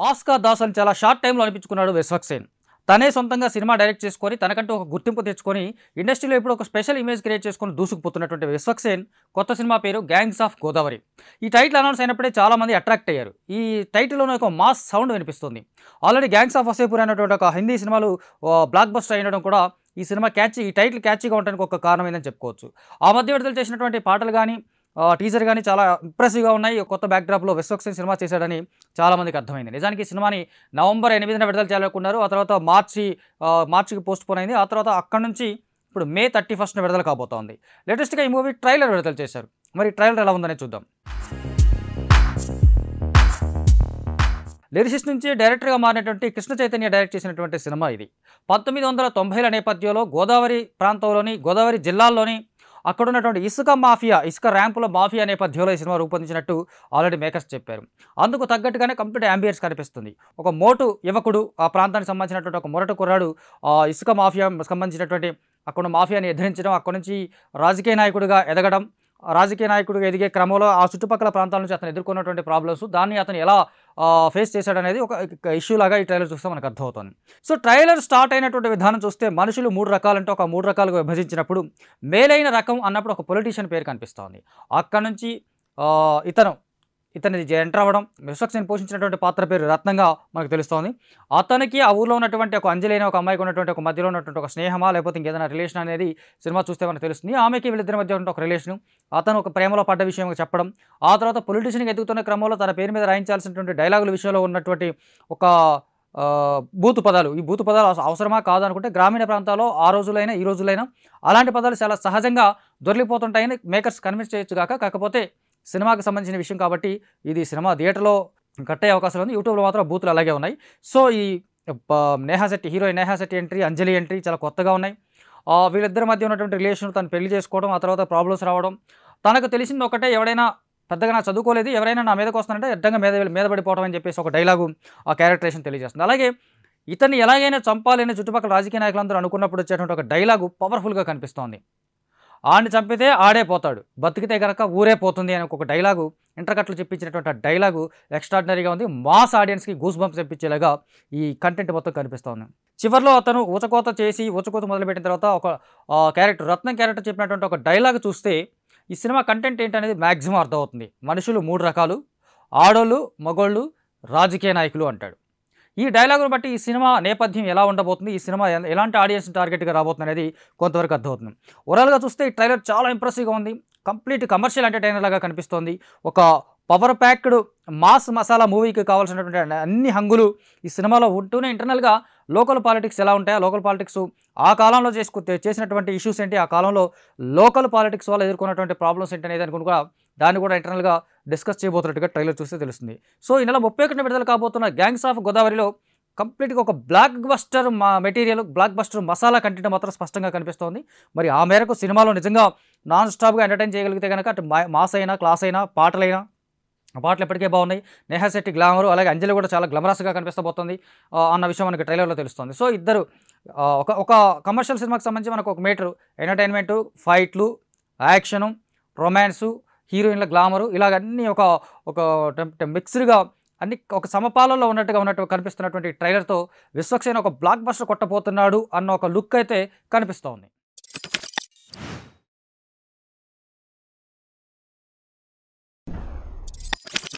మాస్కా దాస్ అని చాలా షార్ట్ టైంలో అనిపించుకున్నాడు సేన్ తనే సొంతంగా సినిమా డైరెక్ట్ చేసుకొని తనకంటూ ఒక గుర్తింపు తెచ్చుకొని ఇండస్ట్రీలో ఇప్పుడు ఒక స్పెషల్ ఇమేజ్ క్రియేట్ చేసుకొని దూసుకుపోతున్నటువంటి విశ్వక్సేన్ కొత్త సినిమా పేరు గ్యాంగ్స్ ఆఫ్ గోదావరి ఈ టైటిల్ అనౌన్స్ అయినప్పుడే చాలామంది అట్రాక్ట్ అయ్యారు ఈ టైటిల్లోనే ఒక మాస్ సౌండ్ వినిపిస్తుంది ఆల్రెడీ గ్యాంగ్స్ ఆఫ్ వసేపూర్ అనేటువంటి ఒక హిందీ సినిమాలు బ్లాక్ బస్టర్ అయినడం కూడా ఈ సినిమా క్యాచ్ ఈ టైటిల్ క్యాచ్గా ఉండడానికి ఒక కారణమైందని చెప్పుకోవచ్చు ఆ మధ్య విడుదల చేసినటువంటి పాటలు కానీ టీజర్ కానీ చాలా ఇంప్రెసివ్గా ఉన్నాయి కొత్త బ్యాక్డ్రాప్లో విశ్వక్సేన్ సినిమా చేశాడని చాలామందికి అర్థమైంది నిజానికి సినిమాని నవంబర్ ఎనిమిదిన విడుదల చేయాలనుకున్నారు ఆ తర్వాత మార్చి మార్చికి పోస్ట్ పోన్ అయింది ఆ తర్వాత అక్కడి నుంచి ఇప్పుడు మే థర్టీ ఫస్ట్న విడుదల కాబోతోంది లేటెస్ట్గా ఈ మూవీ ట్రైలర్ విడుదల చేశారు మరి ట్రైలర్ ఎలా ఉందనే చూద్దాం లిరిసిస్ నుంచి డైరెక్టర్గా మారినటువంటి కృష్ణ చైతన్య డైరెక్ట్ చేసినటువంటి సినిమా ఇది పంతొమ్మిది వందల తొంభైల నేపథ్యంలో గోదావరి ప్రాంతంలోని గోదావరి జిల్లాల్లోని అక్కడ ఉన్నటువంటి ఇసుక మాఫియా ఇసుక ర్యాంపుల మాఫియా నేపథ్యంలో ఈ సినిమా రూపొందించినట్టు ఆల్రెడీ మేకర్స్ చెప్పారు అందుకు తగ్గట్టుగానే కంప్లీట్ అంబియర్స్ కనిపిస్తుంది ఒక మోటు యువకుడు ఆ ప్రాంతానికి సంబంధించినటువంటి ఒక మొరటు కుర్రాడు ఇసుక మాఫియా సంబంధించినటువంటి అక్కడ మాఫియాని ఎదిరించడం అక్కడ నుంచి రాజకీయ నాయకుడిగా ఎదగడం రాజకీయ నాయకుడిగా ఎదిగే క్రమంలో ఆ చుట్టుపక్కల ప్రాంతాల నుంచి అతను ఎదుర్కొన్నటువంటి ప్రాబ్లమ్స్ దాన్ని అతను ఎలా ఫేస్ చేశాడనేది ఒక ఇష్యూ లాగా ఈ ట్రైలర్ చూస్తే మనకు అర్థమవుతుంది సో ట్రైలర్ స్టార్ట్ అయినటువంటి విధానం చూస్తే మనుషులు మూడు రకాలంటే ఒక మూడు రకాలుగా విభజించినప్పుడు మేలైన రకం అన్నప్పుడు ఒక పొలిటీషియన్ పేరు కనిపిస్తోంది అక్కడ నుంచి ఇతను ఇతనిది ఎంటర్ అవ్వడం మిస్ట్రక్షన్ పోషించినటువంటి పాత్ర పేరు రత్నంగా మనకు తెలుస్తోంది అతనికి ఆ ఊర్లో ఉన్నటువంటి ఒక అంజలి ఒక అమ్మాయికి ఉన్నటువంటి ఒక మధ్యలో ఉన్నటువంటి ఒక స్నేహమా లేకపోతే ఇంకేదైనా రిలేషన్ అనేది సినిమా చూస్తే మనకు తెలుస్తుంది ఆమెకి వీళ్ళిద్దరి మధ్య ఒక రిలేషన్ అతను ఒక ప్రేమలో పడ్డ విషయం చెప్పడం ఆ తర్వాత పొలిటీషియన్కి ఎదుగుతున్న క్రమంలో తన పేరు మీద రాయించాల్సినటువంటి డైలాగుల విషయంలో ఉన్నటువంటి ఒక బూతు పదాలు ఈ బూతు పదాలు అవసరమా కాదనుకుంటే గ్రామీణ ప్రాంతాల్లో ఆ రోజులైనా ఈ రోజులైనా అలాంటి పదాలు చాలా సహజంగా దొరికిపోతుంటాయని మేకర్స్ కన్విన్స్ చేయొచ్చుగాక కాక కాకపోతే సినిమాకి సంబంధించిన విషయం కాబట్టి ఇది సినిమా థియేటర్లో కట్టే అవకాశాలు ఉంది యూట్యూబ్లో మాత్రం బూతులు అలాగే ఉన్నాయి సో ఈ Neha Shetty heroine Neha Shetty entry Anjali entry చాలా కొత్తగా ఉన్నాయి వీళ్ళిద్దరి మధ్య ఉన్నటువంటి రిలేషన్ తను పెళ్లి చేసుకోవడం ఆ తర్వాత ప్రాబ్లమ్స్ రావడం తనకు తెలిసింది ఒకటే ఎవడైనా పెద్దగా నా చదువుకోలేదు ఎవరైనా నా మీదకి వస్తానంటే అడ్డంగా మీద మీద పడిపోవడం అని చెప్పేసి ఒక డైలాగు ఆ క్యారెక్టరేషన్ తెలియజేస్తుంది అలాగే ఇతన్ని ఎలాగైనా చంపాలని చుట్టుపక్కల రాజకీయ నాయకులందరూ అనుకున్నప్పుడు వచ్చేటువంటి ఒక డైలాగు పవర్ఫుల్గా కనిపిస్తోంది ఆడిని చంపితే ఆడే పోతాడు బతికితే కనుక ఊరే పోతుంది అని ఒక డైలాగు ఇంటర్కట్లు చెప్పించినటువంటి ఆ డైలాగు ఎక్స్ట్రాడినరీగా ఉంది మాస్ ఆడియన్స్కి గూస్ బంప్స్ చెప్పించేలాగా ఈ కంటెంట్ మొత్తం కనిపిస్తూ ఉంది చివరిలో అతను ఉచకోత చేసి ఉచకోత మొదలుపెట్టిన తర్వాత ఒక క్యారెక్టర్ రత్నం క్యారెక్టర్ చెప్పినటువంటి ఒక డైలాగ్ చూస్తే ఈ సినిమా కంటెంట్ ఏంటనేది మ్యాక్సిమం అర్థమవుతుంది మనుషులు మూడు రకాలు ఆడోళ్ళు మగోళ్ళు రాజకీయ నాయకులు అంటాడు ఈ డైలాగును బట్టి ఈ సినిమా నేపథ్యం ఎలా ఉండబోతుంది ఈ సినిమా ఎలాంటి ఆడియన్స్ టార్గెట్గా రాబోతుంది అనేది కొంతవరకు అర్థమవుతుంది ఓవరాల్గా చూస్తే ఈ ట్రైలర్ చాలా ఇంప్రెసివ్గా ఉంది కంప్లీట్ కమర్షియల్ ఎంటర్టైనర్ లాగా కనిపిస్తోంది ఒక పవర్ ప్యాక్డ్ మాస్ మసాలా మూవీకి కావాల్సినటువంటి అన్ని హంగులు ఈ సినిమాలో ఉంటూనే ఇంటర్నల్గా లోకల్ పాలిటిక్స్ ఎలా ఉంటాయో లోకల్ పాలిటిక్స్ ఆ కాలంలో చేసుకు చేసినటువంటి ఇష్యూస్ ఏంటి ఆ కాలంలో లోకల్ పాలిటిక్స్ వల్ల ఎదుర్కొన్నటువంటి ప్రాబ్లమ్స్ ఏంటి అనేది అనుకుని కూడా దాన్ని కూడా ఇంటర్నల్గా డిస్కస్ చేయబోతున్నట్టుగా ట్రైలర్ చూస్తే తెలుస్తుంది సో ఈ నెల ముప్పై ఒకటిన విడుదల కాబోతున్న గ్యాంగ్స్ ఆఫ్ గోదావరిలో కంప్లీట్గా ఒక బ్లాక్ బస్టర్ మా material blockbuster masala content మాత్రం స్పష్టంగా కనిపిస్తోంది మరి ఆ మేరకు సినిమాలో నిజంగా నాన్ స్టాప్గా ఎంటర్టైన్ చేయగలిగితే కనుక అటు మాస్ అయినా క్లాస్ అయినా పాటలైనా పాటలు ఎప్పటికే బాగున్నాయి నేహా శెట్టి గ్లామరు అలాగే అంజలి కూడా చాలా గ్లమరస్గా కనిపిస్తబోతుంది అన్న విషయం మనకి ట్రైలర్లో తెలుస్తుంది సో ఇద్దరు ఒక ఒక కమర్షియల్ సినిమాకి సంబంధించి మనకు ఒక మీటర్ ఎంటర్టైన్మెంటు ఫైట్లు యాక్షను రొమాన్సు హీరోయిన్ల గ్లామరు ఇలాగ అన్నీ ఒక ఒక మిక్స్డ్గా అన్ని ఒక సమపాలలో ఉన్నట్టుగా ఉన్నట్టు కనిపిస్తున్నటువంటి ట్రైలర్తో విశ్వక్సేన ఒక బ్లాక్ బస్టర్ కొట్టబోతున్నాడు అన్న ఒక లుక్ అయితే కనిపిస్తోంది